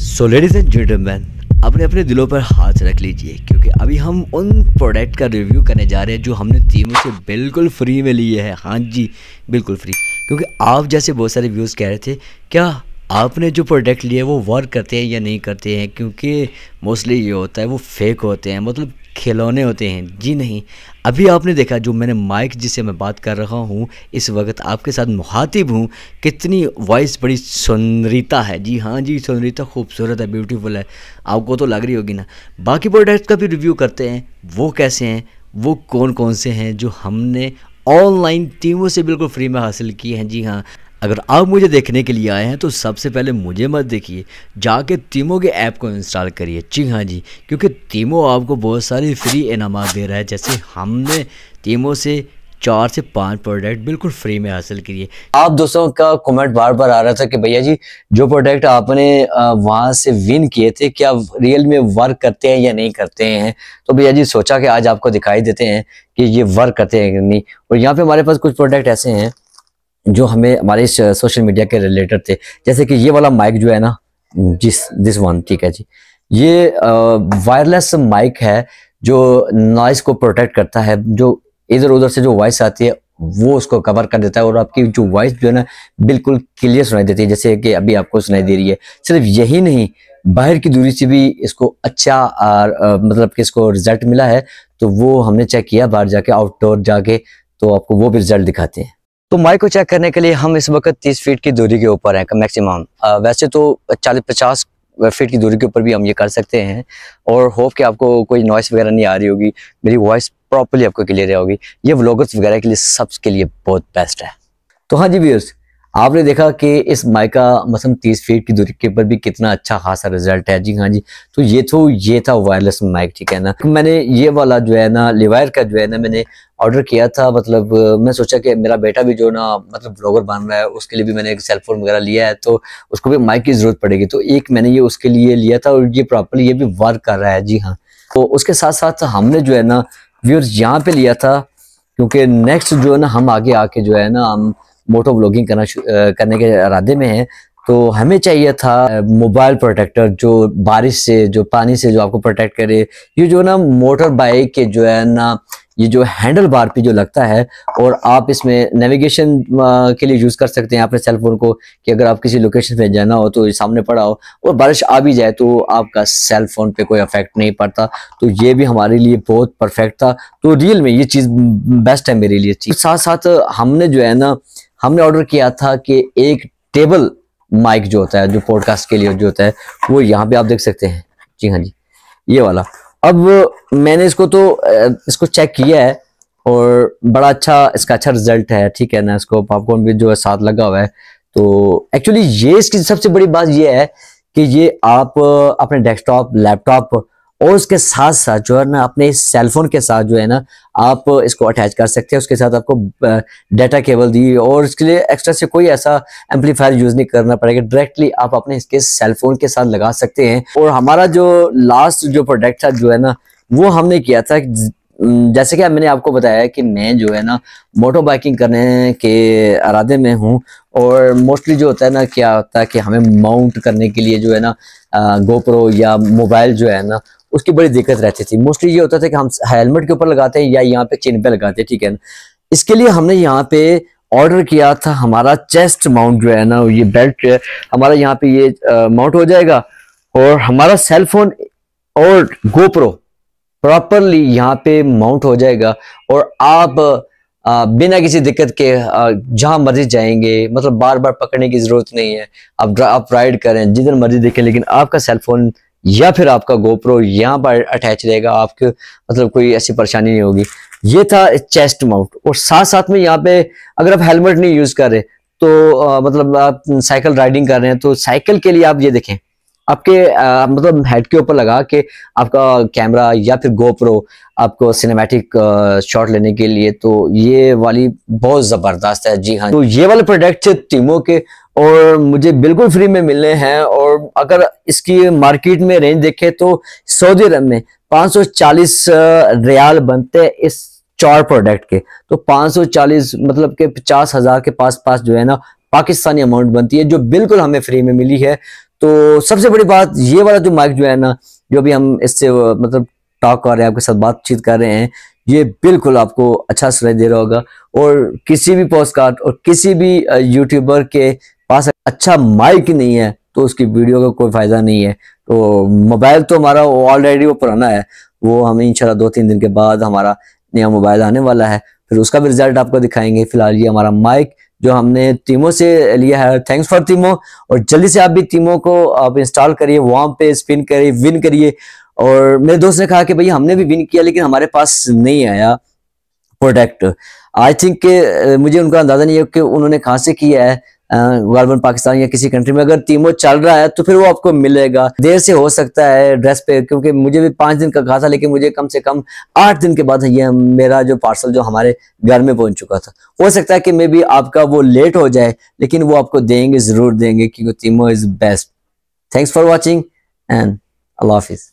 so ladies and gentleman अपने अपने दिलों पर हाथ रख लीजिए क्योंकि अभी हम उन प्रोडक्ट का रिव्यू करने जा रहे हैं जो हमने तीनों से बिल्कुल फ्री में लिए हैं हाँ जी बिल्कुल फ्री क्योंकि आप जैसे बहुत सारे व्यूज़ कह रहे थे क्या आपने जो प्रोडक्ट लिए वो वर्क करते हैं या नहीं करते हैं क्योंकि मोस्टली ये होता है वो फेक होते हैं मतलब खिलौने होते हैं जी नहीं अभी आपने देखा जो मैंने माइक जिसे मैं बात कर रहा हूँ इस वक्त आपके साथ मुखातिब हूँ कितनी वॉइस बड़ी सुंदरीता है जी हाँ जी सुंदरिता खूबसूरत है ब्यूटीफुल है आपको तो लग रही होगी ना बाकी प्रोडक्ट्स का भी रिव्यू करते हैं वो कैसे हैं वो कौन कौन से हैं जो हमने ऑनलाइन टीमों से बिल्कुल फ्री में हासिल किए हैं जी हाँ अगर आप मुझे देखने के लिए आए हैं तो सबसे पहले मुझे मत देखिए जाके तीमो के ऐप को इंस्टॉल करिए जी हाँ जी क्योंकि तीमो आपको बहुत सारे फ्री इनाम दे रहा है जैसे हमने तीमो से चार से पांच प्रोडक्ट बिल्कुल फ्री में हासिल करिए आप दोस्तों का कमेंट बार बार आ रहा था कि भैया जी जो प्रोडक्ट आपने वहां से विन किए थे क्या रियल में वर्क करते हैं या नहीं करते हैं तो भैया जी सोचा कि आज आपको दिखाई देते हैं कि ये वर्क करते हैं कि नहीं और यहाँ पे हमारे पास कुछ प्रोडक्ट ऐसे हैं जो हमें हमारे सोशल मीडिया के रिलेटेड थे जैसे कि ये वाला माइक जो है ना जिस दिस वन ठीक है जी ये वायरलेस माइक है जो नॉइस को प्रोटेक्ट करता है जो इधर उधर से जो वॉइस आती है वो उसको कवर कर देता है और आपकी जो वॉइस जो है ना बिल्कुल क्लियर सुनाई देती है जैसे कि अभी आपको सुनाई दे रही है सिर्फ यही नहीं बाहर की दूरी से भी इसको अच्छा आ, आ, मतलब कि इसको रिजल्ट मिला है तो वो हमने चेक किया बाहर जाके आउटडोर जाके तो आपको वो भी रिजल्ट दिखाते हैं तो माइक को चेक करने के लिए हम इस वक्त तीस फीट की दूरी के ऊपर हैं मैक्सिमम वैसे तो चालीस पचास फीट की दूरी के ऊपर भी हम ये कर सकते हैं और होप कि आपको कोई नॉइस वगैरह नहीं आ रही होगी मेरी वॉइस प्रॉपरली आपको क्लियर होगी ये व्लॉगर्स वगैरह के लिए सबके लिए बहुत बेस्ट है तो हाँ जी व्यूअर्स आपने देखा कि इस माइका मसलन तीस फीट की दूरी के ऊपर भी कितना अच्छा खासा रिजल्ट है जी हाँ जी तो ये तो ये था वायरलेस माइक ठीक है ना मैंने ये वाला जो है ना लिवायर का जो है ना मैंने ऑर्डर किया था मतलब मैं सोचा कि मेरा बेटा भी जो ना मतलब ब्लॉगर बन रहा है उसके लिए भी मैंने एक सेलफोन वगैरह लिया है तो उसको भी माइक की ज़रूरत पड़ेगी तो एक मैंने ये उसके लिए लिया था और ये प्रॉपरली ये भी वर्क कर रहा है जी हाँ तो उसके साथ साथ हमने जो है ना व्यूअर्स यहाँ पे लिया था क्योंकि नेक्स्ट जो है ना हम आगे आके जो है ना हम मोटो ब्लॉगिंग करना करने के इरादे में है तो हमें चाहिए था मोबाइल प्रोटेक्टर जो बारिश से जो पानी से जो आपको प्रोटेक्ट करे ये जो ना मोटर बाइक के जो है ना ये जो हैंडल बार पे जो लगता है और आप इसमें नेविगेशन के लिए यूज़ कर सकते हैं अपने सेल फोन को कि अगर आप किसी लोकेशन पे जाना हो तो ये सामने पड़ा हो और बारिश आ भी जाए तो आपका सेल फोन पे कोई अफेक्ट नहीं पड़ता तो ये भी हमारे लिए बहुत परफेक्ट था तो रियल में ये चीज़ बेस्ट है मेरे लिए साथ साथ हमने जो है ना हमने ऑर्डर किया था कि एक टेबल माइक जो होता है जो पॉडकास्ट के लिए जो होता है वो यहाँ पे आप देख सकते हैं जी हाँ जी ये वाला अब मैंने इसको तो इसको चेक किया है और बड़ा अच्छा इसका अच्छा रिजल्ट है ठीक है ना इसको पॉपकॉर्न भी जो है साथ लगा हुआ है तो एक्चुअली ये इसकी सबसे बड़ी बात ये है कि ये आप अपने डेस्कटॉप लैपटॉप और उसके साथ साथ जो है ना अपने सेलफोन के साथ जो है ना आप इसको अटैच कर सकते हैं उसके साथ आपको डाटा केबल दी और इसके लिए एक्स्ट्रा से कोई ऐसा एम्पलीफायर यूज़ नहीं करना पड़ेगा डायरेक्टली आप अपने इसके सेलफोन के साथ लगा सकते हैं और हमारा जो लास्ट जो प्रोडक्ट था जो है ना वो हमने किया था जैसे कि मैंने आपको बताया कि मैं जो है ना मोटर बाइकिंग करने के इरादे में हूँ और मोस्टली जो होता है ना क्या होता है कि हमें माउंट करने के लिए जो है ना गोप्रो या मोबाइल जो है ना उसकी बड़ी दिक्कत रहती थी मोस्टली ये होता था कि हम हेलमेट के ऊपर लगाते हैं या यहाँ पे चिन पे लगाते हैं ठीक है ना इसके लिए हमने यहाँ पे ऑर्डर किया था हमारा चेस्ट माउंट जो है ना ये बेल्ट जो है हमारा यहाँ पे ये माउंट हो जाएगा और हमारा सेलफोन और गोप्रो प्रॉपरली यहाँ पे माउंट हो जाएगा और आप आ, बिना किसी दिक्कत के जहां मर्जी जाएंगे मतलब बार बार पकड़ने की जरूरत नहीं है आप आप राइड करें जिधर मर्जी देखें लेकिन आपका सेलफोन या फिर आपका गोप्रो यहाँ पर अटैच रहेगा आपके मतलब कोई ऐसी परेशानी नहीं होगी ये था चेस्ट माउंट और साथ साथ में यहाँ पे अगर आप हेलमेट नहीं यूज कर रहे तो आ, मतलब आप साइकिल राइडिंग कर रहे हैं तो साइकिल के लिए आप ये देखें आपके आ, मतलब हेड के ऊपर लगा कि आपका कैमरा या फिर गोप्रो आपको सिनेमैटिक शॉट लेने के लिए तो ये वाली बहुत ज़बरदस्त है जी हाँ तो ये वाले प्रोडक्ट थे टीमों के और मुझे बिल्कुल फ्री में मिलने हैं और अगर इसकी मार्केट में रेंज देखें तो सऊदी अरब में 540 रियाल बनते हैं इस चार प्रोडक्ट के तो 540 मतलब के पचास हजार के पास पास जो है ना पाकिस्तानी अमाउंट बनती है जो बिल्कुल हमें फ्री में मिली है तो सबसे बड़ी बात ये वाला जो माइक जो है ना जो भी हम इससे मतलब टॉक कर रहे हैं आपके साथ बातचीत कर रहे हैं ये बिल्कुल आपको अच्छा सुनाई दे रहा होगा और किसी भी पोस्ट कार्ड और किसी भी यूट्यूबर के पास अच्छा माइक नहीं है तो उसकी वीडियो का कोई फायदा नहीं है तो मोबाइल तो हमारा ऑलरेडी वो पुराना है वो हमें इंशाल्लाह दो तीन दिन के बाद हमारा नया मोबाइल आने वाला है फिर उसका भी रिजल्ट आपको दिखाएंगे फिलहाल ये हमारा माइक जो हमने तीमो से लिया है थैंक्स फॉर तीमो और जल्दी से आप भी तीमो को आप इंस्टॉल करिए वहाँ पे स्पिन करिए विन करिए और मेरे दोस्त ने कहा कि भाई हमने भी विन किया लेकिन हमारे पास नहीं आया प्रोडक्ट आई थिंक मुझे उनका अंदाज़ा नहीं है कि उन्होंने कहाँ से किया है गवर्नमेंट पाकिस्तान या किसी कंट्री में अगर तीमो चल रहा है तो फिर वो आपको मिलेगा देर से हो सकता है ड्रेस पे क्योंकि मुझे भी पांच दिन का कहा था लेकिन मुझे कम से कम आठ दिन के बाद यह मेरा जो पार्सल जो हमारे घर में पहुंच चुका था हो सकता है कि मे बी आपका वो लेट हो जाए लेकिन वो आपको देंगे ज़रूर देंगे क्योंकि Teemo is best thanks for watching and अल्लाह हाफिज़